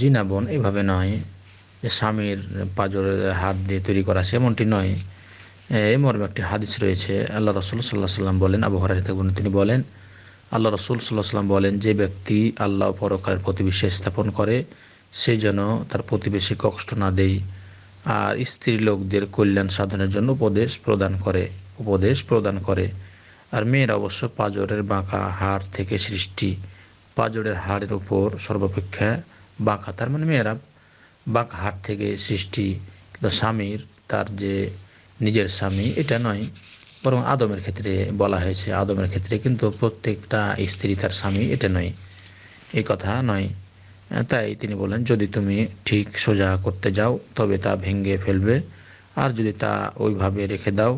জিনা বোন এভাবে নয় স্বামীর পাজরের হাত দিয়ে তৈরি করা সেমনটি নয় এ মর্মে একটি হাদিস রয়েছে আল্লাহ রসুল সাল্লাহ সাল্লাম বলেন আবহাওয়ার বোন তিনি বলেন আল্লাহ রসুল সাল্লাহ সাল্লাম বলেন যে ব্যক্তি আল্লাহ পরকারের প্রতি বিশ্বাস স্থাপন করে সে যেন তার প্রতিবেশী কষ্ট না দেয় আর স্ত্রী লোকদের কল্যাণ সাধনের জন্য উপদেশ প্রদান করে উপদেশ প্রদান করে আর মেয়েরা অবশ্য পাজরের বাঁকা হাড় থেকে সৃষ্টি পাজরের হাড়ের উপর সর্বাপেক্ষা বাঁকা তার মানে মেয়েরা বাঁকা হাট থেকে সৃষ্টি স্বামীর তার যে নিজের স্বামী এটা নয় বরং আদমের ক্ষেত্রে বলা হয়েছে আদমের ক্ষেত্রে কিন্তু প্রত্যেকটা স্ত্রী তার স্বামী এটা নয় এই কথা নয় তাই তিনি বলেন যদি তুমি ঠিক সোজা করতে যাও তবে তা ভেঙে ফেলবে আর যদি তা ওইভাবে রেখে দাও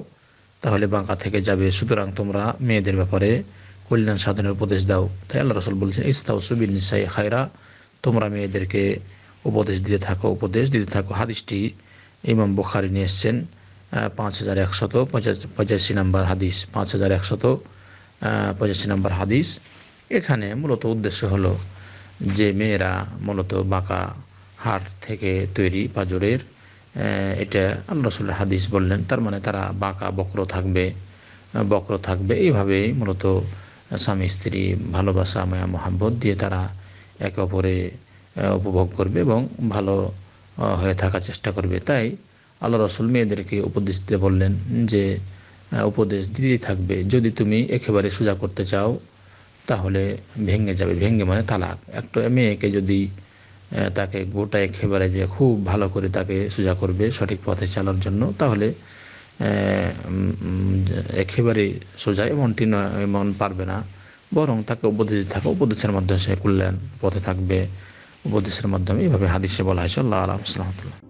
তাহলে বাঁকা থেকে যাবে সুতরাং তোমরা মেয়েদের ব্যাপারে কল্যাণ সাধনের উপদেশ দাও তাই আল্লাহ রসুল বলছেন ইস্তাউসুবিন খায়রা তোমরা মেয়েদেরকে উপদেশ দিতে থাকো উপদেশ দিতে থাকো হাদিসটি ইমাম বুখারি নিয়ে এসছেন পাঁচ হাজার একশত পঁচাশি নাম্বার হাদিস পাঁচ হাজার একশত পঁচাশি নাম্বার হাদিস এখানে মূলত উদ্দেশ্য হলো যে মেয়েরা মূলত বাঁকা হাট থেকে তৈরি পাঁজরের এটা আল্লাহ হাদিস বললেন তার মানে তারা বাঁকা বক্র থাকবে বক্র থাকবে এইভাবেই মূলত স্বামী স্ত্রী ভালোবাসা মায়া মোহাম্মত দিয়ে তারা একে অপরে উপভোগ করবে এবং ভালো হয়ে থাকার চেষ্টা করবে তাই আল্লাহ রসুল মেয়েদেরকে উপদেশ দিতে বললেন যে উপদেশ দিতেই থাকবে যদি তুমি একেবারে সোজা করতে চাও তাহলে ভেঙে যাবে ভেঙে মানে তালাক একটা মেয়েকে যদি তাকে গোটা একেবারে যে খুব ভালো করে তাকে সোজা করবে সঠিক পথে চালার জন্য তাহলে একেবারে সোজা এমনটি নয় এমন পারবে না বরং তাকে উপদেশ থাকে উপদেশের মাধ্যমে সে কল্যাণ পথে থাকবে উপদেশের মাধ্যমে এইভাবে হাদিসে বলা হয়েছে আল্লাহ আলহামতুল্লাহ